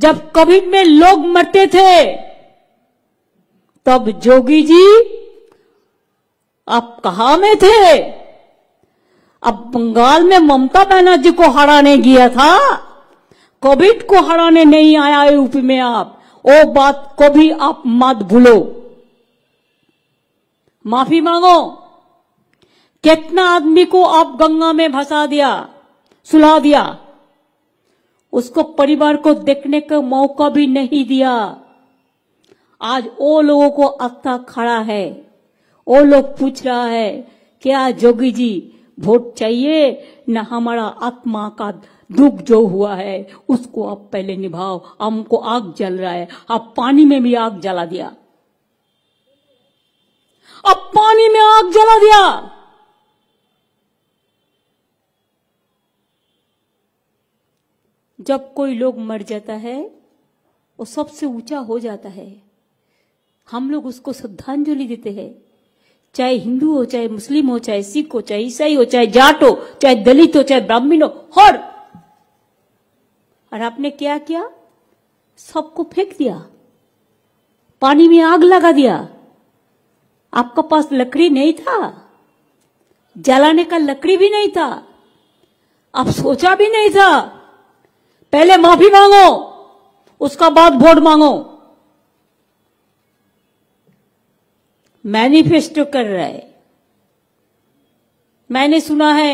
जब कोविड में लोग मरते थे तब जोगी जी आप कहा में थे अब बंगाल में ममता बनर्जी को हराने गया था कोविड को हराने नहीं आया यूपी में आप वो बात को भी आप मत भूलो माफी मांगो कितना आदमी को आप गंगा में भसा दिया सुला दिया उसको परिवार को देखने का मौका भी नहीं दिया आज वो लोगों को अक्का खड़ा है वो लोग पूछ रहा है क्या जोगी जी वोट चाहिए न हमारा आत्मा का दुख जो हुआ है उसको आप पहले निभाओ हमको आग जल रहा है आप पानी में भी आग जला दिया अब पानी में आग जला दिया जब कोई लोग मर जाता है वो सबसे ऊंचा हो जाता है हम लोग उसको श्रद्धांजलि देते हैं चाहे हिंदू हो चाहे मुस्लिम हो चाहे सिख हो चाहे ईसाई हो चाहे जाट हो चाहे दलित हो चाहे ब्राह्मण हो हर और आपने क्या किया सबको फेंक दिया पानी में आग लगा दिया आपका पास लकड़ी नहीं था जलाने का लकड़ी भी नहीं था आप सोचा भी नहीं था पहले माफी मांगो उसका बाद वोट मांगो मैनिफेस्टो कर रहे मैंने सुना है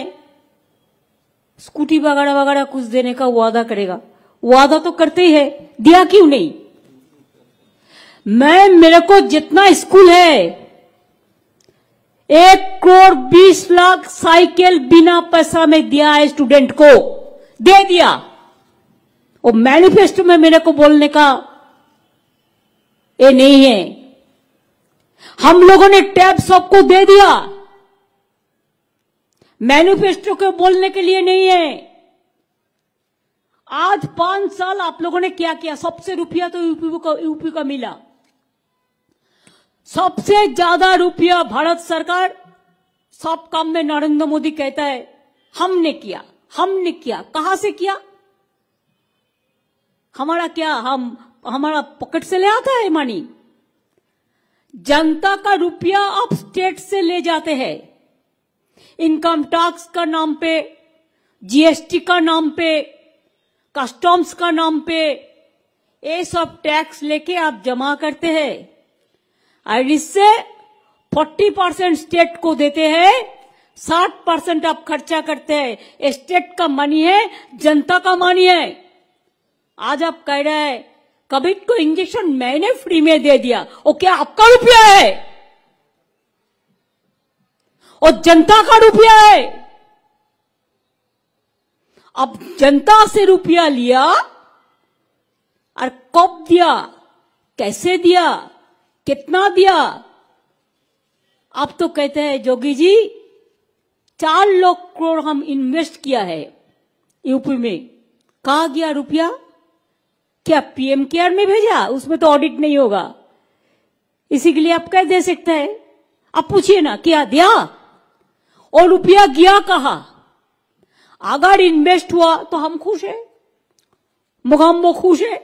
स्कूटी वगैरह वगैरह कुछ देने का वादा करेगा वादा तो करते ही है दिया क्यों नहीं मैं मेरे को जितना स्कूल है एक करोड़ बीस लाख साइकिल बिना पैसा में दिया है स्टूडेंट को दे दिया वो मैनिफेस्टो में मेरे को बोलने का ये नहीं है हम लोगों ने टैब सबको दे दिया मैनिफेस्टो को बोलने के लिए नहीं है आज पांच साल आप लोगों ने क्या किया सबसे रुपया तो यूपी का यूपी का मिला सबसे ज्यादा रुपया भारत सरकार सब काम में नरेंद्र मोदी कहता है हमने किया हमने किया कहा से किया हमारा क्या हम हमारा पॉकेट से ले आता है मनी जनता का रुपया आप स्टेट से ले जाते हैं इनकम टैक्स का नाम पे जीएसटी का नाम पे कस्टम्स का नाम पे ये सब टैक्स लेके आप जमा करते हैं और इससे 40 परसेंट स्टेट को देते हैं 60 परसेंट आप खर्चा करते हैं स्टेट का मनी है जनता का मनी है आज आप कह रहे हैं कोविड को तो इंजेक्शन मैंने फ्री में दे दिया वो क्या आपका रुपया है और जनता का रुपया है अब जनता से रुपया लिया और कब दिया कैसे दिया कितना दिया आप तो कहते हैं जोगी जी चार लाख करोड़ हम इन्वेस्ट किया है यूपी में कहा गया रुपया क्या पीएम केयर में भेजा उसमें तो ऑडिट नहीं होगा इसी के लिए आप कह दे सकते हैं आप पूछिए ना क्या दिया और रुपया गया कहा अगर इन्वेस्ट हुआ तो हम खुश है मोगाम्बो खुश है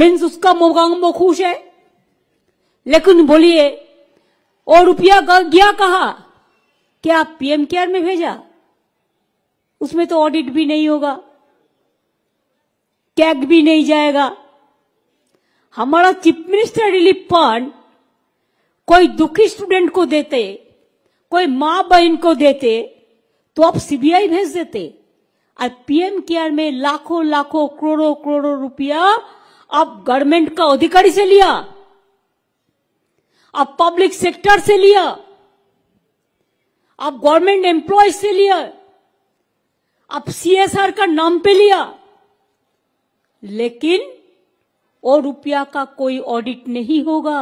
मीन्स उसका मोगाम्बो खुश है लेकिन बोलिए और रुपया गया कहा क्या पीएम केयर में भेजा उसमें तो ऑडिट भी नहीं होगा टैग भी नहीं जाएगा हमारा चीफ मिनिस्टर रिलीफ फंड कोई दुखी स्टूडेंट को देते कोई माँ बहन को देते तो आप सीबीआई भेज देते और पीएम केयर में लाखों लाखों करोड़ों करोड़ों रुपया आप गवर्नमेंट का अधिकारी से लिया आप पब्लिक सेक्टर से लिया आप गवर्नमेंट एम्प्लॉय से लिया आप सीएसआर का नाम पे लिया लेकिन और रुपया का कोई ऑडिट नहीं होगा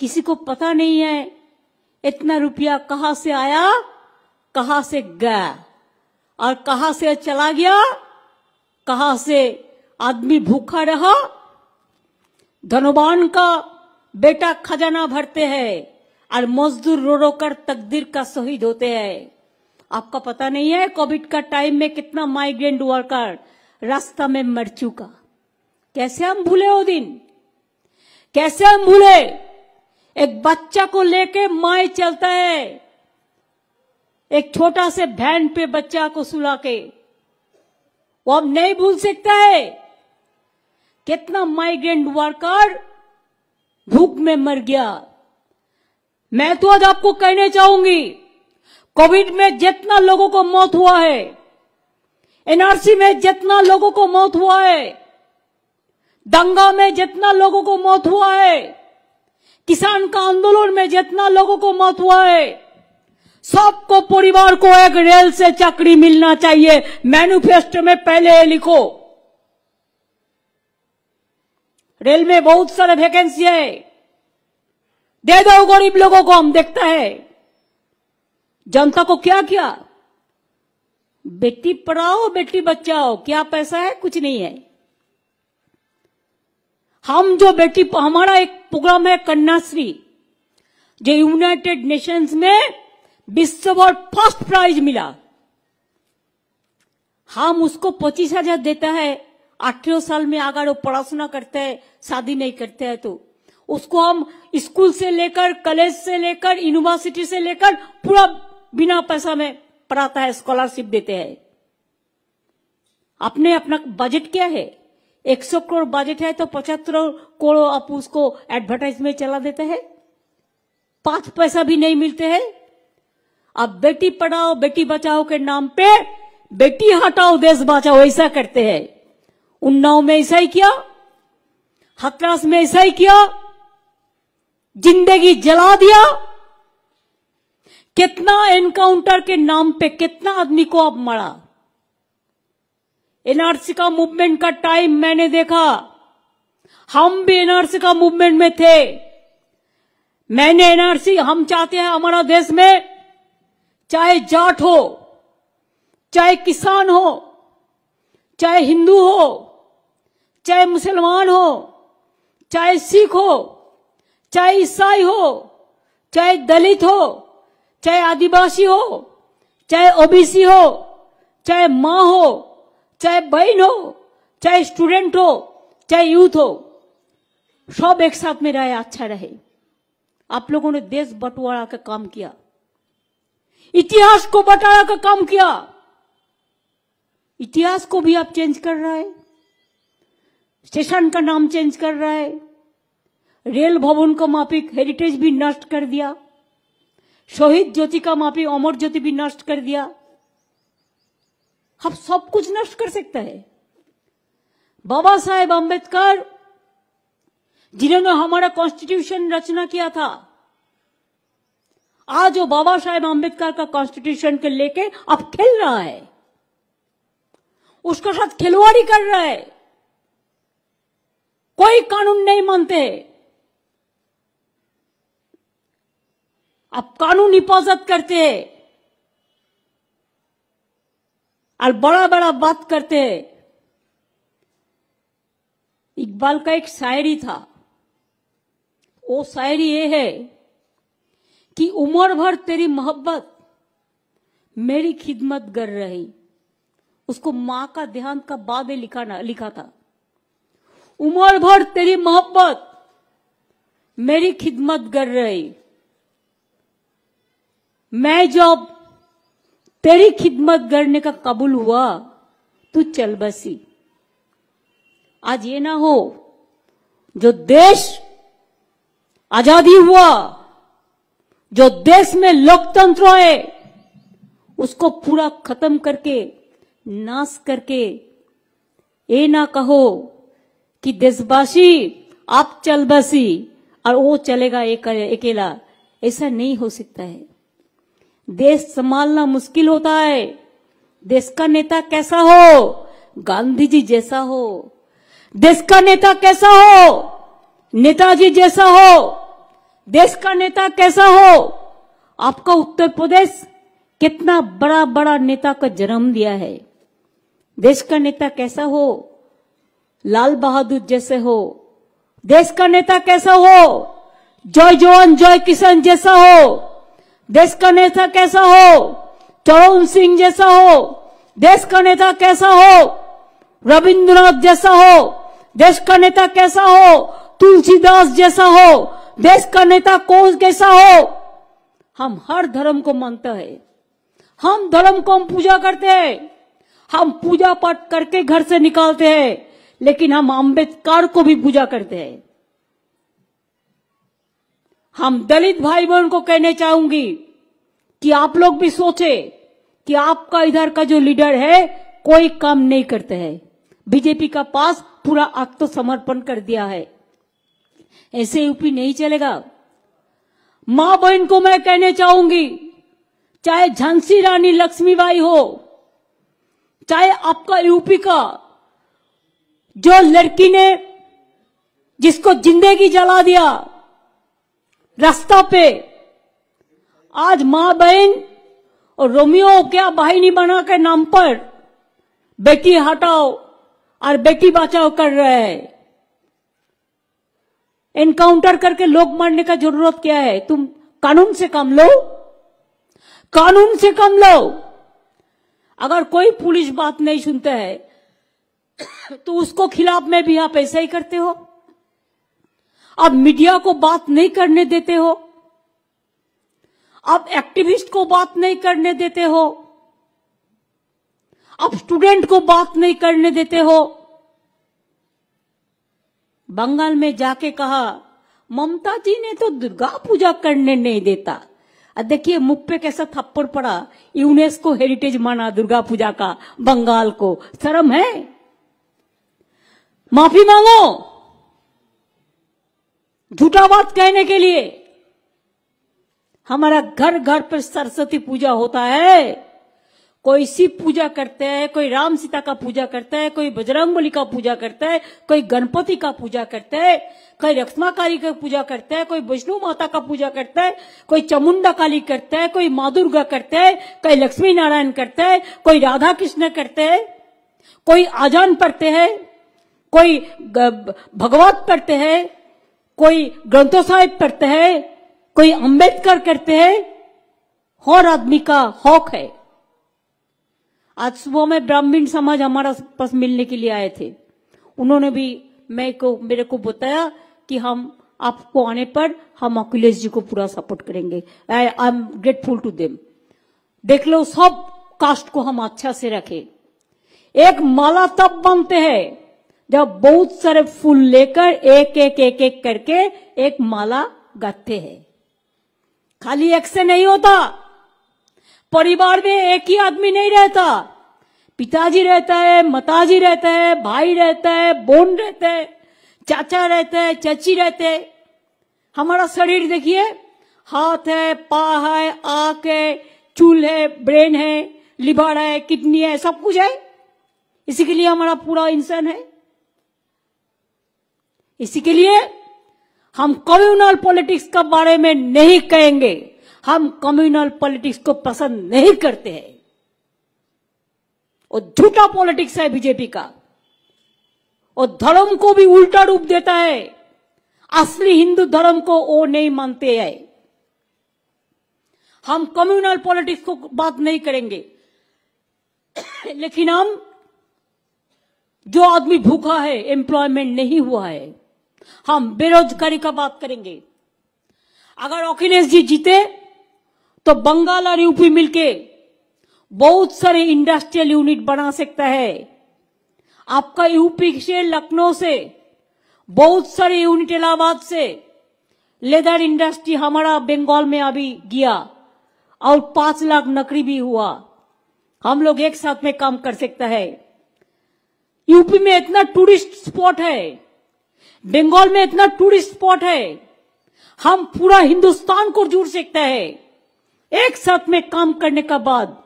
किसी को पता नहीं है इतना रुपया कहा से आया कहा से गया और कहा से चला गया कहा से आदमी भूखा रहा धनवान का बेटा खजाना भरते हैं और मजदूर रो रो कर तकदीर का शहीद होते हैं आपका पता नहीं है कोविड का टाइम में कितना माइग्रेंट वर्कर रास्ता में मर चुका कैसे हम भूले वो दिन कैसे हम भूले एक बच्चा को लेके माए चलता है एक छोटा से भैन पे बच्चा को सुला के वो हम नहीं भूल सकता है कितना माइग्रेंट वर्कर भूख में मर गया मैं तो आज आपको कहने चाहूंगी कोविड में जितना लोगों को मौत हुआ है एनआरसी में जितना लोगों को मौत हुआ है दंगा में जितना लोगों को मौत हुआ है किसान का आंदोलन में जितना लोगों को मौत हुआ है सबको परिवार को एक रेल से चाकरी मिलना चाहिए मैनिफेस्टो में पहले लिखो रेल में बहुत सारे वैकेंसी है दे दो गरीब लोगों को हम देखता है जनता को क्या किया बेटी पढ़ाओ बेटी बचाओ क्या पैसा है कुछ नहीं है हम जो बेटी हमारा एक प्रोग्राम है कन्याश्री जो यूनाइटेड नेशंस में विश्व और फर्स्ट प्राइज मिला हम उसको पच्चीस हजार देता है अठारह साल में अगर वो पढ़ाशुना करते है शादी नहीं करते है तो उसको हम स्कूल से लेकर कॉलेज से लेकर यूनिवर्सिटी से लेकर पूरा बिना पैसा में पढ़ाता है स्कॉलरशिप देते हैं अपने अपना बजट क्या है 100 करोड़ बजट है तो पचहत्तर करोड़ आप उसको एडवर्टाइज में चला देते हैं पांच पैसा भी नहीं मिलते हैं अब बेटी पढ़ाओ बेटी बचाओ के नाम पे बेटी हटाओ देश बचाओ ऐसा करते हैं उन्नाव में ऐसा ही किया हथरास में ऐसा ही किया जिंदगी जला दिया कितना एनकाउंटर के नाम पे कितना आदमी को अब मरा एनआरसी का मूवमेंट का टाइम मैंने देखा हम भी एनआरसी का मूवमेंट में थे मैंने एनआरसी हम चाहते हैं हमारा देश में चाहे जाट हो चाहे किसान हो चाहे हिंदू हो चाहे मुसलमान हो चाहे सिख हो चाहे ईसाई हो चाहे दलित हो चाहे आदिवासी हो चाहे ओबीसी हो चाहे माँ हो चाहे बहन हो चाहे स्टूडेंट हो चाहे यूथ हो सब एक साथ में रहे अच्छा रहे आप लोगों ने देश बंटवारा का काम किया इतिहास को बंटवारा का काम किया इतिहास को भी आप चेंज कर रहे हैं स्टेशन का नाम चेंज कर रहा है रेल भवन का माफिक हेरिटेज भी नष्ट कर दिया शहीद ज्योति का मापी अमर ज्योति भी नष्ट कर दिया हम सब कुछ नष्ट कर सकता है बाबा साहेब अंबेडकर जिन्होंने हमारा कॉन्स्टिट्यूशन रचना किया था आज वो बाबा साहेब अंबेडकर का कॉन्स्टिट्यूशन के लेके अब खेल रहा है उसके साथ खिलवाड़ी कर रहा है कोई कानून नहीं मानते आप कानून हिफाजत करते है और बड़ा बड़ा बात करते है इकबाल का एक शायरी था वो शायरी ये है कि उम्र भर तेरी मोहब्बत मेरी खिदमत कर रही उसको मां का ध्यान का बाद लिखा ना लिखा था उम्र भर तेरी मोहब्बत मेरी खिदमत कर रही मैं जब तेरी खिदमत करने का कबूल हुआ तू चल बसी आज ये ना हो जो देश आजादी हुआ जो देश में लोकतंत्र है उसको पूरा खत्म करके नाश करके ये ना कहो कि देशवासी आप चल बसी और वो चलेगा अकेला ऐसा नहीं हो सकता है देश संभालना मुश्किल होता है देश का नेता कैसा हो गांधी जी जैसा हो देश का नेता कैसा हो नेताजी जैसा हो देश का नेता कैसा हो आपका उत्तर प्रदेश कितना बड़ा बड़ा नेता का जन्म दिया है देश का नेता कैसा हो लाल बहादुर जैसे हो देश का नेता कैसा हो जय जवान जय किसान जैसा हो देश का नेता कैसा हो चरण सिंह जैसा हो देश का नेता कैसा हो रविंद्रनाथ जैसा हो देश का नेता कैसा हो तुलसीदास जैसा हो देश का नेता कौन कैसा हो हम हर धर्म को मानते हैं हम धर्म को हम पूजा करते हैं हम पूजा पाठ करके घर से निकालते हैं लेकिन हम अम्बेडकर को भी पूजा करते हैं हम दलित भाई बहन को कहने चाहूंगी कि आप लोग भी सोचे कि आपका इधर का जो लीडर है कोई काम नहीं करते हैं बीजेपी का पास पूरा आत्मसमर्पण कर दिया है ऐसे यूपी नहीं चलेगा मां बहन को मैं कहने चाहूंगी चाहे झांसी रानी लक्ष्मीबाई हो चाहे आपका यूपी का जो लड़की ने जिसको जिंदगी जला दिया रास्ता पे आज माँ बहन और रोमियो क्या भाई बना के नाम पर बेटी हटाओ और बेटी बचाओ कर रहे हैं एनकाउंटर करके लोग मारने का जरूरत क्या है तुम कानून से कम लो कानून से कम लो अगर कोई पुलिस बात नहीं सुनता है तो उसको खिलाफ में भी आप ऐसा ही करते हो आप मीडिया को बात नहीं करने देते हो आप एक्टिविस्ट को बात नहीं करने देते हो आप स्टूडेंट को बात नहीं करने देते हो बंगाल में जाके कहा ममता जी ने तो दुर्गा पूजा करने नहीं देता देखिए मुख पे कैसा थप्पड़ पड़ा यूनेस्को हेरिटेज माना दुर्गा पूजा का बंगाल को शर्म है माफी मांगो झूठा बात कहने के लिए हमारा घर घर पर सरस्वती पूजा होता है कोई शिव पूजा करते हैं कोई राम सीता का पूजा करता है कोई बजरंग बली का पूजा करता है कोई गणपति का पूजा करता है कोई काली का पूजा करता है कोई विष्णु माता का पूजा करता है कोई चामुंडा काली करता है कोई माँ दुर्गा करता है कोई लक्ष्मी नारायण करता है कोई राधा कृष्ण करते है कोई आजान पढ़ते हैं कोई भगवत पढ़ते हैं कोई ग्रंथो साहिब पढ़ते हैं कोई अंबेडकर करते हैं हर आदमी का हक है आज सुबह में ब्राह्मण समाज हमारा पास मिलने के लिए आए थे उन्होंने भी मैं को मेरे को बताया कि हम आपको आने पर हम अखिलेश जी को पूरा सपोर्ट करेंगे I am grateful to them देख लो सब कास्ट को हम अच्छा से रखें एक माला तब बनते हैं जब बहुत सारे फूल लेकर एक एक एक एक करके एक माला गाते हैं खाली एक से नहीं होता परिवार में एक ही आदमी नहीं रहता पिताजी रहता है माताजी रहता है भाई रहता है बोन रहता है चाचा रहता है चाची रहते है हमारा शरीर देखिए हाथ है पा है आंख है चूल है ब्रेन है लिबाड़ है किडनी है सब कुछ है इसी के लिए हमारा पूरा इंसान है इसी के लिए हम कम्युनल पॉलिटिक्स के बारे में नहीं कहेंगे हम कम्युनल पॉलिटिक्स को पसंद नहीं करते हैं और झूठा पॉलिटिक्स है बीजेपी का और धर्म को भी उल्टा रूप देता है असली हिंदू धर्म को वो नहीं मानते हैं हम कम्युनल पॉलिटिक्स को बात नहीं करेंगे लेकिन हम जो आदमी भूखा है एम्प्लॉयमेंट नहीं हुआ है हम बेरोजगारी का बात करेंगे अगर अखिलेश जी जीते तो बंगाल और यूपी मिलके बहुत सारे इंडस्ट्रियल यूनिट बना सकता है आपका यूपी से लखनऊ से बहुत सारे यूनिट इलाहाबाद से लेदर इंडस्ट्री हमारा बंगाल में अभी गया और पांच लाख नकरी भी हुआ हम लोग एक साथ में काम कर सकता है यूपी में इतना टूरिस्ट स्पॉट है बंगाल में इतना टूरिस्ट स्पॉट है हम पूरा हिंदुस्तान को जुड़ सकता है एक साथ में काम करने का बाद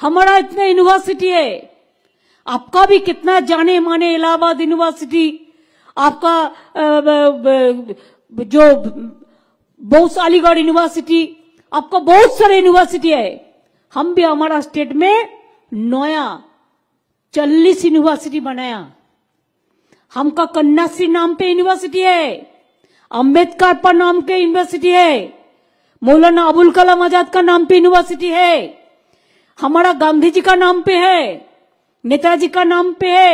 हमारा इतना यूनिवर्सिटी है आपका भी कितना जाने माने इलाहाबाद यूनिवर्सिटी आपका जो बहुत अलीगढ़ यूनिवर्सिटी आपका बहुत सारे यूनिवर्सिटी है हम भी हमारा स्टेट में नया चालीस यूनिवर्सिटी बनाया हमका कन्याश्री नाम पे यूनिवर्सिटी है अम्बेडकर पर नाम के यूनिवर्सिटी है मौलाना अबुल कलाम आजाद का नाम पे यूनिवर्सिटी है हमारा गांधी जी का नाम पे है नेताजी का नाम पे है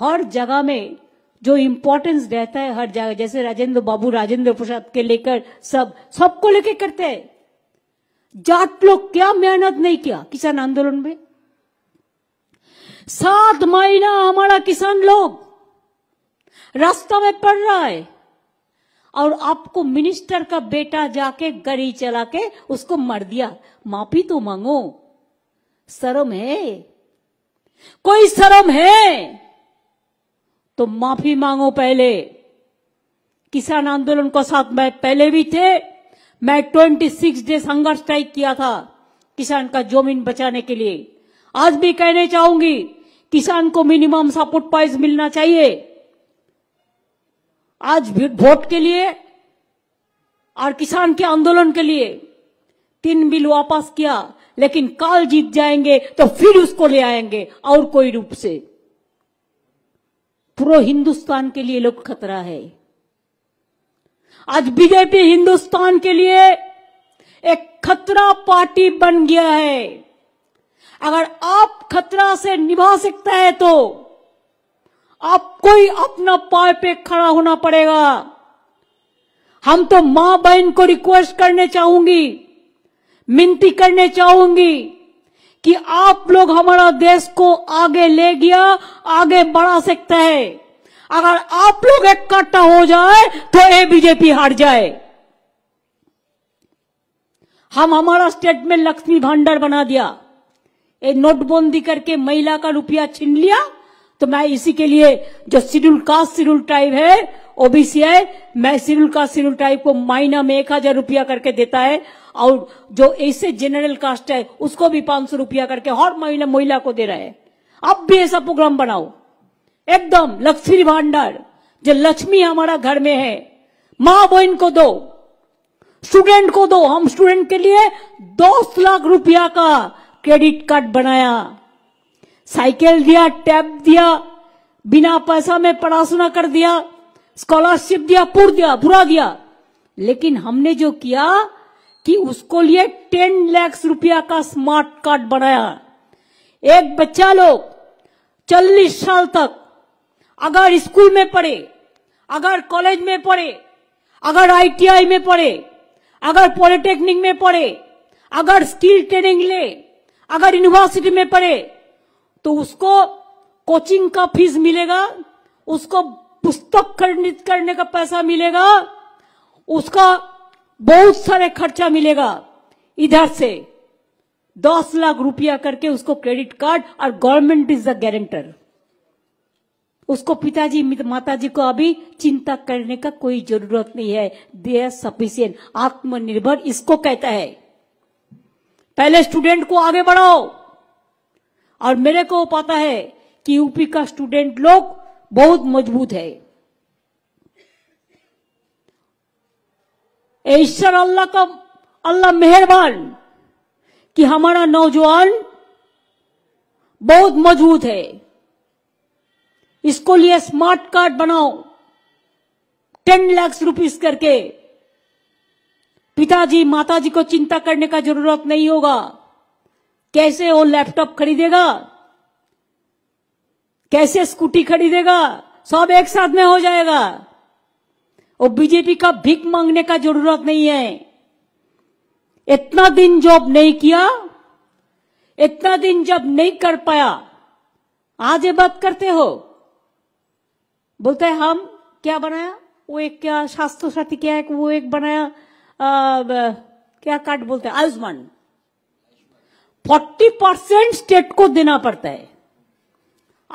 हर जगह में जो इम्पोर्टेंस रहता है हर जगह जैसे राजेंद्र बाबू राजेंद्र प्रसाद के लेकर सब सबको लेके करते हैं जात लोग क्या मेहनत नहीं किया किसान आंदोलन में सात महीना हमारा किसान लोग रास्ता में पड़ रहा है और आपको मिनिस्टर का बेटा जाके गरी चला के उसको मर दिया माफी तो मांगो शर्म है कोई शर्म है तो माफी मांगो पहले किसान आंदोलन को साथ मैं पहले भी थे मैं 26 डे संघर्ष स्ट्राइक किया था किसान का जमीन बचाने के लिए आज भी कहने चाहूंगी किसान को मिनिमम सपोर्ट प्राइस मिलना चाहिए आज वोट के लिए और किसान के आंदोलन के लिए तीन बिल वापस किया लेकिन काल जीत जाएंगे तो फिर उसको ले आएंगे और कोई रूप से पूरे हिंदुस्तान के लिए लोग खतरा है आज बीजेपी हिंदुस्तान के लिए एक खतरा पार्टी बन गया है अगर आप खतरा से निभा सकता है तो आपको ही अपना पाए पे खड़ा होना पड़ेगा हम तो मां बहन को रिक्वेस्ट करने चाहूंगी मिनती करने चाहूंगी कि आप लोग हमारा देश को आगे ले गया आगे बढ़ा सकते हैं अगर आप लोग इकट्ठा हो जाए तो ये बीजेपी हार जाए हम हमारा स्टेट में लक्ष्मी भंडार बना दिया ये नोटबंदी करके महिला का रुपया छीन लिया तो मैं इसी के लिए जो शेड्यूल कास्ट शेड्यूल ट्राइब है ओबीसी है मैं शेड्यूल कास्ट शेड्यूल ट्राइब को माइना में एक हजार रुपया करके देता है और जो ऐसे जनरल कास्ट है उसको भी पांच सौ रुपया करके हर महिला महिला को दे रहा है अब भी ऐसा प्रोग्राम बनाओ एकदम लक्ष्मी भांडार जो लक्ष्मी हमारा घर में है माँ बहन को दो स्टूडेंट को दो हम स्टूडेंट के लिए दस लाख रुपया का क्रेडिट कार्ड बनाया साइकिल दिया टैब दिया बिना पैसा में पढ़ाशुना कर दिया स्कॉलरशिप दिया पूर दिया पूरा दिया लेकिन हमने जो किया कि उसको लिए टेन लैक्स रुपया का स्मार्ट कार्ड बनाया एक बच्चा लोग चालीस साल तक अगर स्कूल में पढ़े अगर कॉलेज में पढ़े अगर आईटीआई में पढ़े अगर पॉलिटेक्निक में पढ़े अगर स्किल ट्रेनिंग ले अगर यूनिवर्सिटी में पढ़े तो उसको कोचिंग का फीस मिलेगा उसको पुस्तक खरीद करने का पैसा मिलेगा उसका बहुत सारे खर्चा मिलेगा इधर से दस लाख रुपया करके उसको क्रेडिट कार्ड और गवर्नमेंट इज द गारंटर उसको पिताजी माताजी को अभी चिंता करने का कोई जरूरत नहीं है दे आर सफिशियंट आत्मनिर्भर इसको कहता है पहले स्टूडेंट को आगे बढ़ाओ और मेरे को पता है कि यूपी का स्टूडेंट लोग बहुत मजबूत है ईश्वर अल्लाह का अल्लाह मेहरबान कि हमारा नौजवान बहुत मजबूत है इसको लिए स्मार्ट कार्ड बनाओ टेन लाख रुपीस करके पिताजी माताजी को चिंता करने का जरूरत नहीं होगा कैसे वो लैपटॉप खरीदेगा कैसे स्कूटी खरीदेगा सब एक साथ में हो जाएगा वो बीजेपी का भीख मांगने का जरूरत नहीं है इतना दिन जॉब नहीं किया इतना दिन जब नहीं कर पाया आज ये बात करते हो बोलते हैं हम क्या बनाया वो एक क्या शास्त्र साथी क्या एक वो एक बनाया आ, क्या कार्ड बोलते हैं आयुष्मान फोर्टी परसेंट स्टेट को देना पड़ता है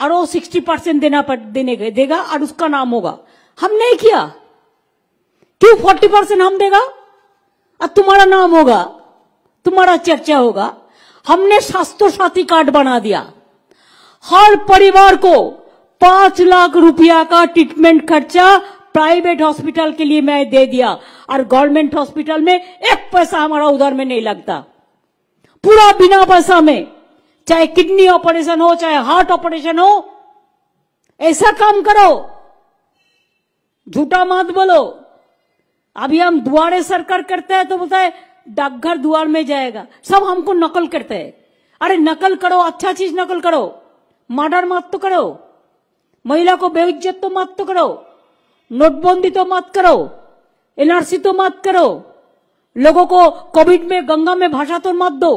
और वो सिक्सटी परसेंट देना पर, देने गए देगा और उसका नाम होगा हम नहीं किया क्यों फोर्टी परसेंट हम देगा और तुम्हारा नाम होगा तुम्हारा चर्चा होगा हमने शास्त्रो साथी कार्ड बना दिया हर परिवार को पांच लाख रुपया का ट्रीटमेंट खर्चा प्राइवेट हॉस्पिटल के लिए मैं दे दिया और गवर्नमेंट हॉस्पिटल में एक पैसा हमारा उधर में नहीं लगता पूरा बिना पैसा में चाहे किडनी ऑपरेशन हो चाहे हार्ट ऑपरेशन हो ऐसा काम करो झूठा मत बोलो अभी हम दुआरे सरकार करते हैं तो बोलता है डाकघर दुआर में जाएगा सब हमको नकल करते हैं अरे नकल करो अच्छा चीज नकल करो मर्डर मत तो करो महिला को बेइज्जत तो मत तो करो नोटबंदी तो मत करो एनआरसी तो मत करो लोगों को कोविड में गंगा में भाषा तो मत दो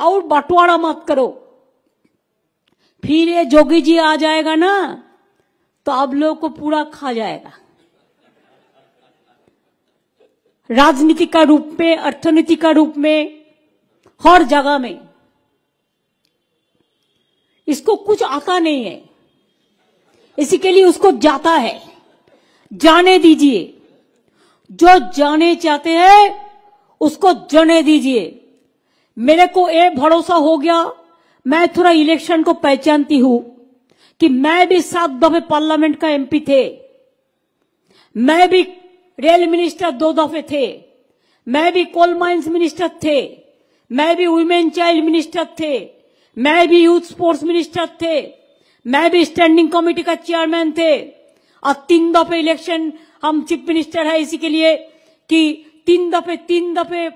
और बंटवारा मत करो फिर ये जोगी जी आ जाएगा ना तो आप लोग को पूरा खा जाएगा राजनीति का रूप में अर्थनीति का रूप में हर जगह में इसको कुछ आता नहीं है इसी के लिए उसको जाता है जाने दीजिए जो जाने चाहते हैं उसको जाने दीजिए मेरे को ये भरोसा हो गया मैं थोड़ा इलेक्शन को पहचानती हूं कि मैं भी सात दफे पार्लियामेंट का एमपी थे मैं भी रेल मिनिस्टर दो दफे थे मैं भी कोल माइन्स मिनिस्टर थे मैं भी वुमेन चाइल्ड मिनिस्टर थे मैं भी यूथ स्पोर्ट्स मिनिस्टर थे मैं भी स्टैंडिंग कमेटी का चेयरमैन थे और तीन दफे इलेक्शन हम चीफ मिनिस्टर है इसी के लिए कि तीन दफे तीन दफे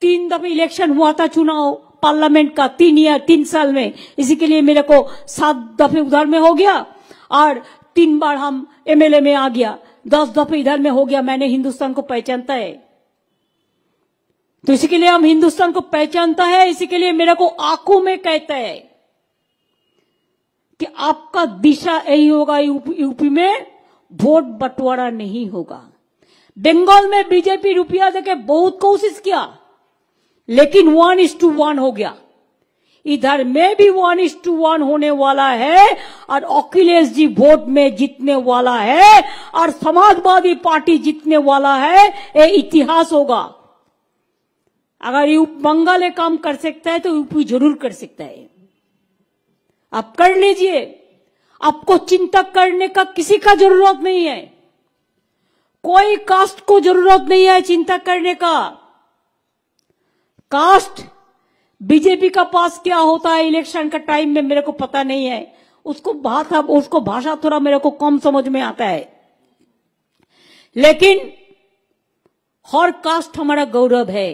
तीन दफे इलेक्शन हुआ था चुनाव पार्लियामेंट का तीन ईयर तीन साल में इसी के लिए मेरे को सात दफे उधर में हो गया और तीन बार हम एमएलए में आ गया दस दफे इधर में हो गया मैंने हिंदुस्तान को पहचानता है तो इसी के लिए हम हिंदुस्तान को पहचानता है इसी के लिए मेरे को आंखों में कहता है कि आपका दिशा यही होगा यूपी में वोट बंटवारा नहीं होगा बंगाल में बीजेपी रुपया देके बहुत कोशिश किया लेकिन वन इज टू वन हो गया इधर में भी वन इज टू वन होने वाला है और अखिलेश जी वोट में जीतने वाला है और समाजवादी पार्टी जीतने वाला है ये इतिहास होगा अगर यू बंगाल काम कर सकता है तो यूपी जरूर कर सकता है आप कर लीजिए आपको चिंता करने का किसी का जरूरत नहीं है कोई कास्ट को जरूरत नहीं है चिंता करने का कास्ट बीजेपी का पास क्या होता है इलेक्शन का टाइम में मेरे को पता नहीं है उसको भाषा उसको भाषा थोड़ा मेरे को कम समझ में आता है लेकिन हर कास्ट हमारा गौरव है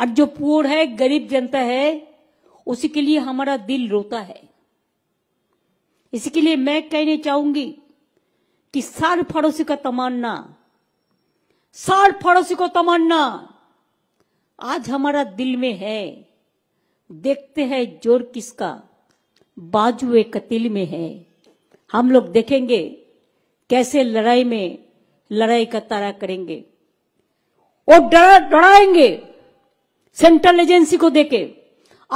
और जो पुअर है गरीब जनता है उसी के लिए हमारा दिल रोता है इसी के लिए मैं कहने चाहूंगी कि सार पड़ोसी का तमन्ना सार पड़ोसी को तमन्ना आज हमारा दिल में है देखते हैं जोर किसका बाजुए कतिल में है हम लोग देखेंगे कैसे लड़ाई में लड़ाई का तारा करेंगे और डरा डराएंगे सेंट्रल एजेंसी को देके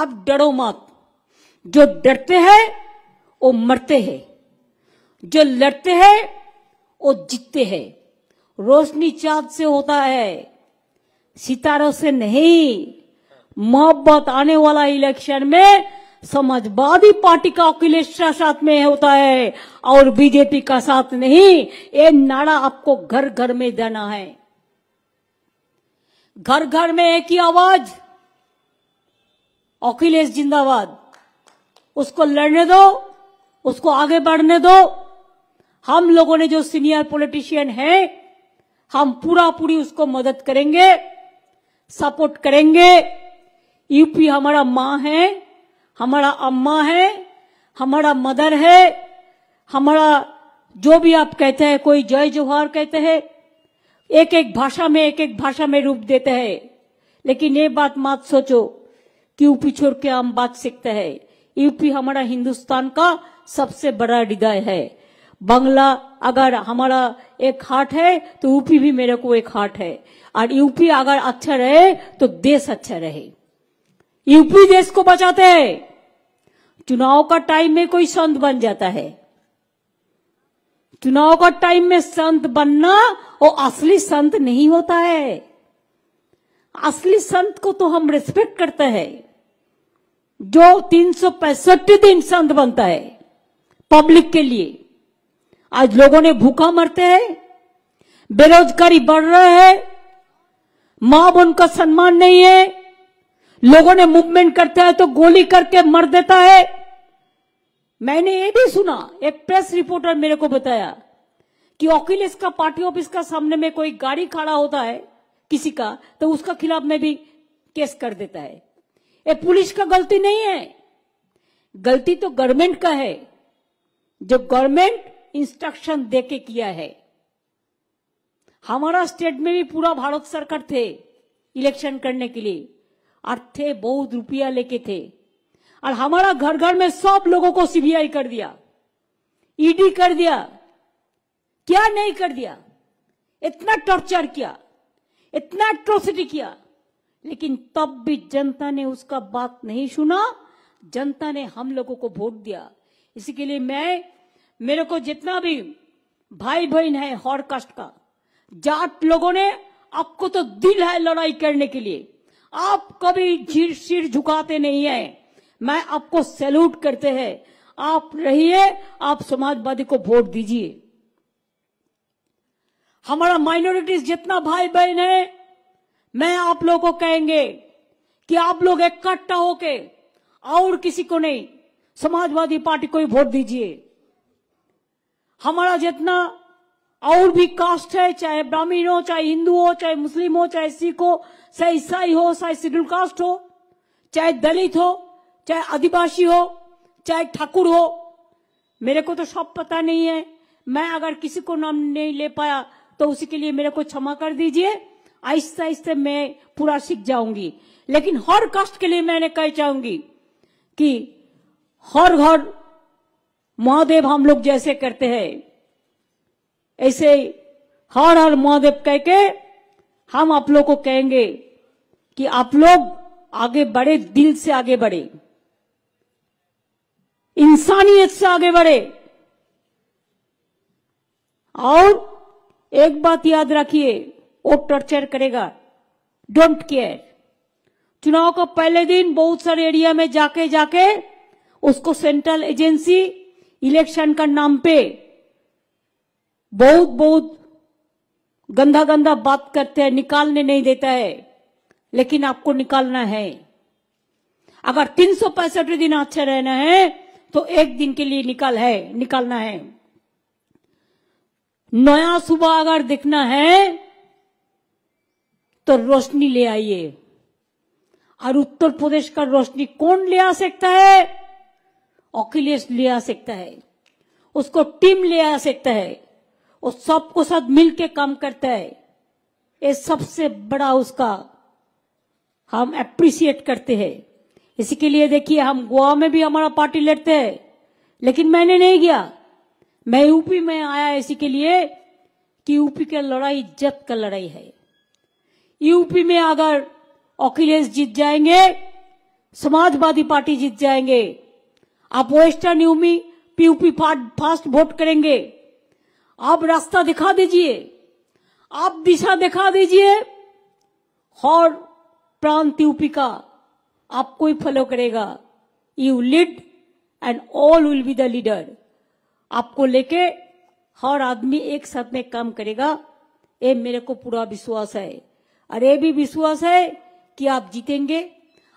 आप डरो मत जो डरते हैं वो मरते हैं जो लड़ते हैं वो जीतते हैं रोशनी चांद से होता है सितारों से नहीं मोहब्बत आने वाला इलेक्शन में समाजवादी पार्टी का अखिलेश साथ में होता है और बीजेपी का साथ नहीं ये नारा आपको घर घर में देना है घर घर में एक ही आवाज अखिलेश जिंदाबाद उसको लड़ने दो उसको आगे बढ़ने दो हम लोगों ने जो सीनियर पॉलिटिशियन है हम पूरा पूरी उसको मदद करेंगे सपोर्ट करेंगे यूपी हमारा माँ है हमारा अम्मा है हमारा मदर है हमारा जो भी आप कहते हैं कोई जय जोहार कहते हैं एक एक भाषा में एक एक भाषा में रूप देते हैं लेकिन ये बात मत सोचो कि यूपी छोड़ के हम बात सीखते हैं यूपी हमारा हिंदुस्तान का सबसे बड़ा हृदय है बंगला अगर हमारा एक हार्ट है तो यूपी भी मेरे को एक हार्ट है और यूपी अगर अच्छा रहे तो देश अच्छा रहे यूपी देश को बचाते हैं चुनाव का टाइम में कोई संत बन जाता है चुनाव का टाइम में संत बनना वो असली संत नहीं होता है असली संत को तो हम रिस्पेक्ट करते हैं जो तीन दिन संत बनता है पब्लिक के लिए आज लोगों ने भूखा मरते हैं बेरोजगारी बढ़ रहा है मां बन का सम्मान नहीं है लोगों ने मूवमेंट करता है तो गोली करके मर देता है मैंने ये भी सुना एक प्रेस रिपोर्टर मेरे को बताया कि अखिलेश का पार्टी ऑफिस का सामने में कोई गाड़ी खड़ा होता है किसी का तो उसका खिलाफ में भी केस कर देता है ये पुलिस का गलती नहीं है गलती तो गवर्नमेंट का है जो गवर्नमेंट इंस्ट्रक्शन देके किया है हमारा स्टेट में भी पूरा भारत सरकार थे इलेक्शन करने के लिए और थे बहुत रुपया लेके थे और हमारा घर घर में सब लोगों को सीबीआई कर दिया ईडी e कर दिया क्या नहीं कर दिया इतना टॉर्चर किया इतना एट्रोसिटी किया लेकिन तब भी जनता ने उसका बात नहीं सुना जनता ने हम लोगों को वोट दिया इसी के लिए मैं मेरे को जितना भी भाई बहन है हर कास्ट का जाट लोगों ने आपको तो दिल है लड़ाई करने के लिए आप कभी झीर सिर झुकाते नहीं है मैं आपको सैल्यूट करते हैं आप रहिए आप समाजवादी को वोट दीजिए हमारा माइनॉरिटीज जितना भाई बहन है मैं आप लोगों को कहेंगे कि आप लोग इकट्ठा होके और किसी को नहीं समाजवादी पार्टी को ही वोट दीजिए हमारा जितना और भी कास्ट है चाहे ब्राह्मीण हो चाहे हिंदू हो चाहे मुस्लिम हो चाहे सिख हो चाहे ईसाई हो चाहे शेड्यूल कास्ट हो चाहे दलित हो चाहे आदिवासी हो चाहे ठाकुर हो मेरे को तो सब पता नहीं है मैं अगर किसी को नाम नहीं ले पाया तो उसी के लिए मेरे को क्षमा कर दीजिए आहिस्ता आहिस्ते मैं पूरा सीख जाऊंगी लेकिन हर कास्ट के लिए मैंने कह चाहूंगी कि हर घर महादेव हम लोग जैसे करते हैं ऐसे हर हर महादेव कह के हम आप लोग को कहेंगे कि आप लोग आगे बढ़े दिल से आगे बढ़े इंसानियत से आगे बढ़े और एक बात याद रखिए वो टॉर्चर करेगा डोंट केयर चुनाव का पहले दिन बहुत सारे एरिया में जाके जाके उसको सेंट्रल एजेंसी इलेक्शन का नाम पे बहुत बहुत गंदा गंदा बात करते हैं निकालने नहीं देता है लेकिन आपको निकालना है अगर तीन सौ पैंसठ दिन अच्छा रहना है तो एक दिन के लिए निकाल है निकालना है नया सुबह अगर देखना है तो रोशनी ले आइए और उत्तर प्रदेश का रोशनी कौन ले आ सकता है अखिलेश ले आ सकता है उसको टीम ले आ सकता है और सबको साथ मिलके काम करता है ये सबसे बड़ा उसका हम अप्रिशिएट करते हैं इसी के लिए देखिए हम गोवा में भी हमारा पार्टी लेते हैं लेकिन मैंने नहीं गया मैं यूपी में आया इसी के लिए कि यूपी का लड़ाई इज्जत का लड़ाई है यूपी में अगर अखिलेश जीत जाएंगे समाजवादी पार्टी जीत जाएंगे आप वेस्टर्न यूपी पीयूपी फास्ट वोट करेंगे आप रास्ता दिखा दीजिए आप दिशा दिखा दीजिए और प्रांति का आपको ही फॉलो करेगा you lead and all will be the leader आपको लेके हर आदमी एक साथ में काम करेगा ये मेरे को पूरा विश्वास है और ये भी विश्वास है कि आप जीतेंगे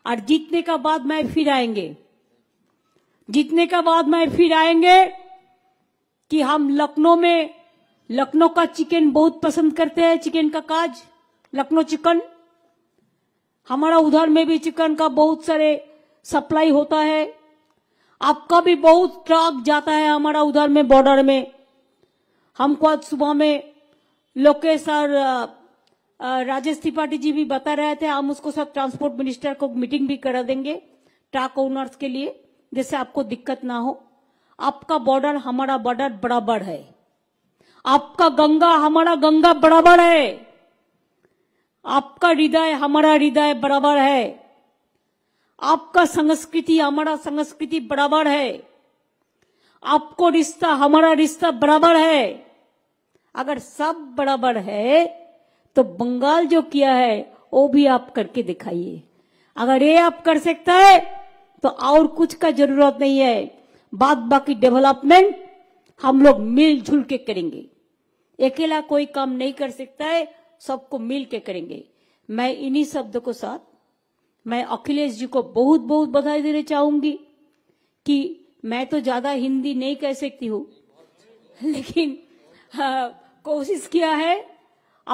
और जीतने का बाद मैं फिर आएंगे जीतने का बाद मैं फिर आएंगे हम लखनऊ में लखनऊ का चिकन बहुत पसंद करते हैं चिकन का काज लखनऊ चिकन हमारा उधर में भी चिकन का बहुत सारे सप्लाई होता है आपका भी बहुत ट्रक जाता है हमारा उधर में बॉर्डर में हमको आज सुबह में लोकेश और राजेश त्रिपाठी जी भी बता रहे थे हम उसको सब ट्रांसपोर्ट मिनिस्टर को मीटिंग भी करा देंगे ट्रक ओनर्स के लिए जिससे आपको दिक्कत ना हो आपका बॉर्डर हमारा बॉर्डर बराबर है आपका गंगा हमारा गंगा बराबर है आपका हृदय हमारा हृदय बराबर है आपका संस्कृति हमारा संस्कृति बराबर है आपको रिश्ता हमारा रिश्ता बराबर है अगर सब बराबर है तो बंगाल जो किया है वो भी आप करके दिखाइए अगर ये आप कर सकता है तो और कुछ का जरूरत नहीं है बाद बाकी डेवलपमेंट हम लोग मिलजुल के करेंगे अकेला कोई काम नहीं कर सकता है सबको मिल के करेंगे मैं इन्हीं शब्दों को साथ मैं अखिलेश जी को बहुत बहुत बधाई देना चाहूंगी कि मैं तो ज्यादा हिंदी नहीं कह सकती हूँ लेकिन हाँ, कोशिश किया है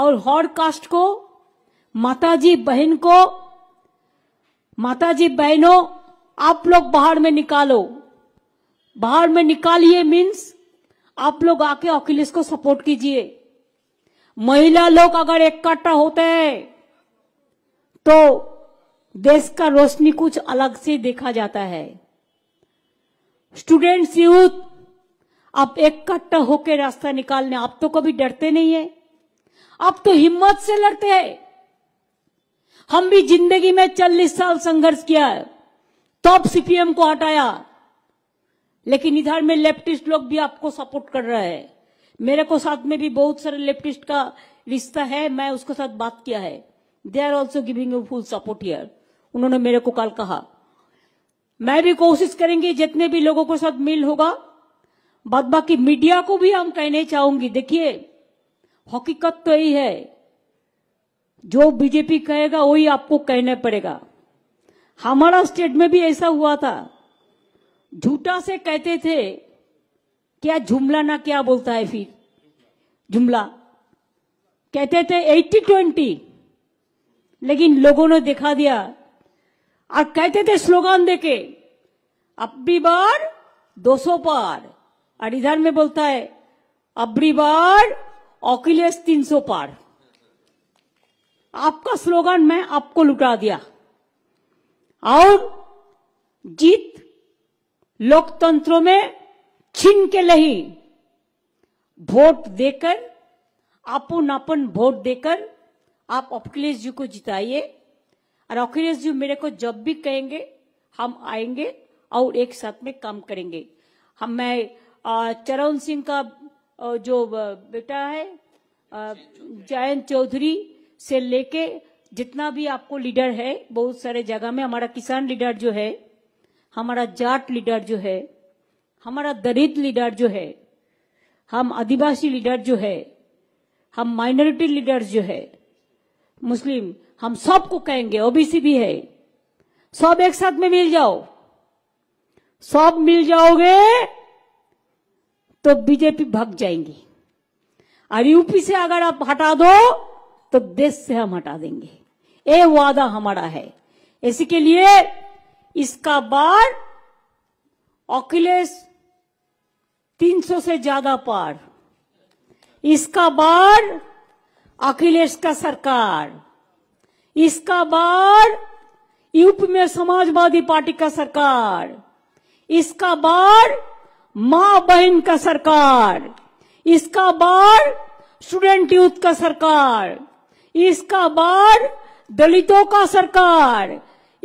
और हॉर्ड कास्ट को माताजी बहन को माताजी बहनों आप लोग बाहर में निकालो बाहर में निकालिए मीन्स आप लोग आके अखिलेश को सपोर्ट कीजिए महिला लोग अगर इकट्ठा होते हैं तो देश का रोशनी कुछ अलग से देखा जाता है स्टूडेंट्स यूथ आप इकट्ठा होकर रास्ता निकालने आप तो कभी डरते नहीं है आप तो हिम्मत से लड़ते हैं हम भी जिंदगी में चालीस साल संघर्ष किया है तब तो सीपीएम को हटाया लेकिन इधर में लेफ्टिस्ट लोग भी आपको सपोर्ट कर रहे हैं मेरे को साथ में भी बहुत सारे लेफ्टिस्ट का रिश्ता है मैं उसके साथ बात किया है they are also giving you full support here उन्होंने मेरे को कल कहा मैं भी कोशिश करेंगे जितने भी लोगों के साथ मिल होगा बाद बाकी मीडिया को भी हम कहने चाहूंगी देखिए हकीकत तो यही है जो बीजेपी कहेगा वही आपको कहना पड़ेगा हमारा स्टेट में भी ऐसा हुआ था झूठा से कहते थे क्या जुमला ना क्या बोलता है फिर जुमला कहते थे एट्टी ट्वेंटी लेकिन लोगों ने दिखा दिया और कहते थे स्लोगान देके अबरी बार 200 पार और इधर में बोलता है अबरी बार अखिलेश 300 पार आपका स्लोगान मैं आपको लुटा दिया और जीत लोकतंत्रों में छीन के नहीं वोट देकर अपन अपन वोट देकर आप अखिलेश जी को जिताइए और अखिलेश जी मेरे को जब भी कहेंगे हम आएंगे और एक साथ में काम करेंगे हम मैं चरण सिंह का जो बेटा है जयंत चौधरी से लेके जितना भी आपको लीडर है बहुत सारे जगह में हमारा किसान लीडर जो है हमारा जाट लीडर जो है हमारा दलित लीडर जो है हम आदिवासी लीडर जो है हम माइनॉरिटी लीडर्स जो है मुस्लिम हम सबको कहेंगे ओबीसी भी है सब एक साथ में मिल जाओ सब मिल जाओगे तो बीजेपी भाग जाएंगी और यूपी से अगर आप हटा दो तो देश से हम हटा देंगे ये वादा हमारा है इसी के लिए इसका बार ऑक्यूलेस 300 से ज्यादा पार इसका बार अखिलेश का सरकार इसका बार यूप में समाजवादी पार्टी का सरकार इसका बार मां बहन का सरकार इसका बार स्टूडेंट यूथ का सरकार इसका बार दलितों का सरकार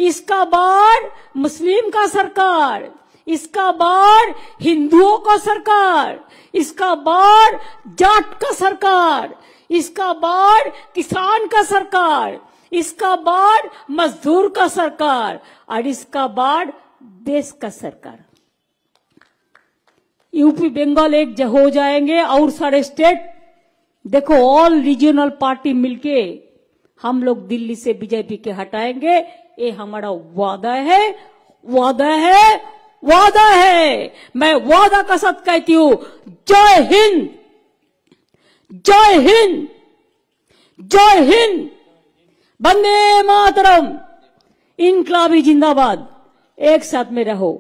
इसका बार मुस्लिम का सरकार इसका बार हिंदुओं का सरकार इसका बार जाट का सरकार इसका बार किसान का सरकार इसका बार मजदूर का सरकार और इसका बार देश का सरकार यूपी बंगाल एक हो जाएंगे और सारे स्टेट देखो ऑल रीजनल पार्टी मिलके हम लोग दिल्ली से बीजेपी के हटाएंगे ये हमारा वादा है वादा है वादा है मैं वादा का साथ कहती हूं जय हिंद जय हिंद जय हिंद बंदे मातरम इनकलाबी जिंदाबाद एक साथ में रहो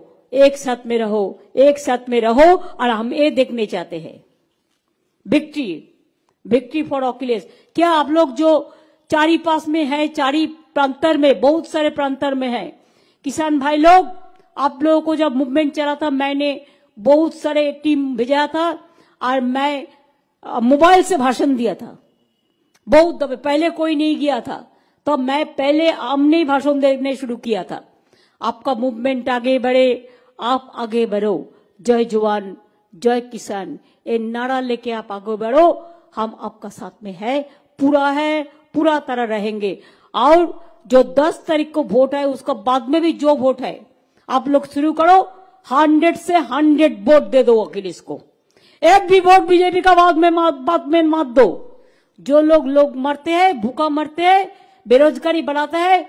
एक साथ में रहो एक साथ में रहो और हम ये देखने चाहते हैं विक्ट्री विक्ट्री फॉर ऑक्यूलेस क्या आप लोग जो चारी पास में है चारी प्रांतर में बहुत सारे प्रांतर में है किसान भाई लोग आप लोगों को जब मूवमेंट चला था मैंने बहुत सारे टीम भेजा था और मैं मोबाइल से भाषण दिया था बहुत दबे पहले कोई नहीं गया था तो मैं पहले आमने ही भाषण देने शुरू किया था आपका मूवमेंट आगे बढ़े आप आगे बढ़ो जय जवान जय किसान ये नारा लेके आप आगे बढ़ो हम आपका साथ में है पूरा है पूरा तरह रहेंगे और जो दस तारीख को वोट है उसका बाद में भी जो वोट है आप लोग शुरू करो हंड्रेड से हंड्रेड वोट दे दो अखिलेश को एक भी वोट बीजेपी का बाद में बाद में मत दो जो लोग लोग मरते हैं भूखा मरते हैं बेरोजगारी बढ़ाता है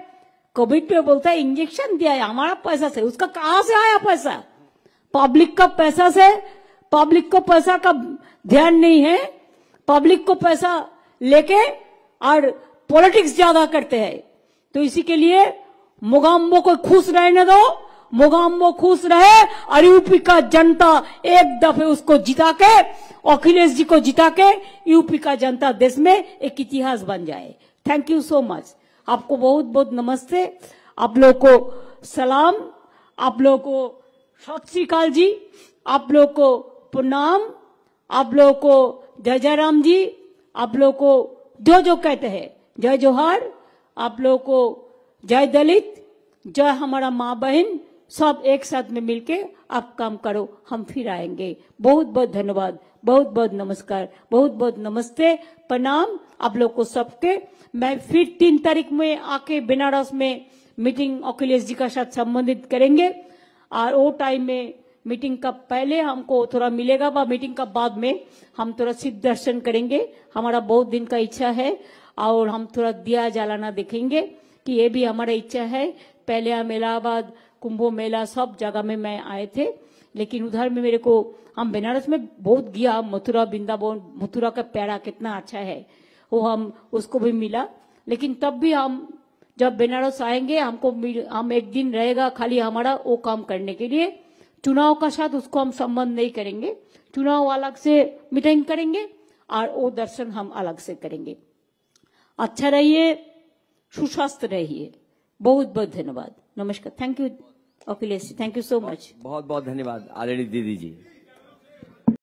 कोविड पे बोलता है इंजेक्शन दिया है हमारा पैसा से उसका कहा से आया पैसा पब्लिक का पैसा से पब्लिक को पैसा का ध्यान नहीं है पब्लिक को पैसा लेके और पॉलिटिक्स ज्यादा करते हैं तो इसी के लिए मोगाम्बो को खुश रहने दो मोगाम्बो खुश रहे और यूपी का जनता एक दफे उसको जिता के अखिलेश जी को जिता के यूपी का जनता देश में एक इतिहास बन जाए थैंक यू सो मच आपको बहुत बहुत नमस्ते आप लोग को सलाम आप लोग को सत श्रीकाल जी आप लोग को प्रणाम आप लोग को जय जय राम जी आप लोग को जो जो कहते हैं जय जोहार आप लोगों को जय दलित जय हमारा माँ बहन सब एक साथ में मिलके आप काम करो हम फिर आएंगे बहुत बहुत धन्यवाद बहुत बहुत नमस्कार बहुत बहुत नमस्ते प्रणाम आप लोग को सबके मैं फिर तीन तारीख में आके बनारस में मीटिंग अखिलेश जी का साथ संबंधित करेंगे और वो टाइम में मीटिंग का पहले हमको थोड़ा मिलेगा व मीटिंग का बाद में हम थोड़ा सिद्ध दर्शन करेंगे हमारा बहुत दिन का इच्छा है और हम थोड़ा दिया जलाना देखेंगे कि ये भी हमारा इच्छा है पहले हम इलाहाबाद कुंभ मेला सब जगह में मैं आए थे लेकिन उधर में मेरे को हम बनारस में बहुत गया मथुरा वृंदावन मथुरा का प्यारा कितना अच्छा है वो हम उसको भी मिला लेकिन तब भी हम जब बनारस आएंगे हमको हम एक दिन रहेगा खाली हमारा वो काम करने के लिए चुनाव का साथ उसको हम संबंध नहीं करेंगे चुनाव अलग से मीटिंग करेंगे और वो दर्शन हम अलग से करेंगे अच्छा रहिए सुस्वस्थ रहिए बहुत बहुत धन्यवाद नमस्कार thank you Akhilesh thank you so much बहुत बहुत धन्यवाद आलरेडी दीदी जी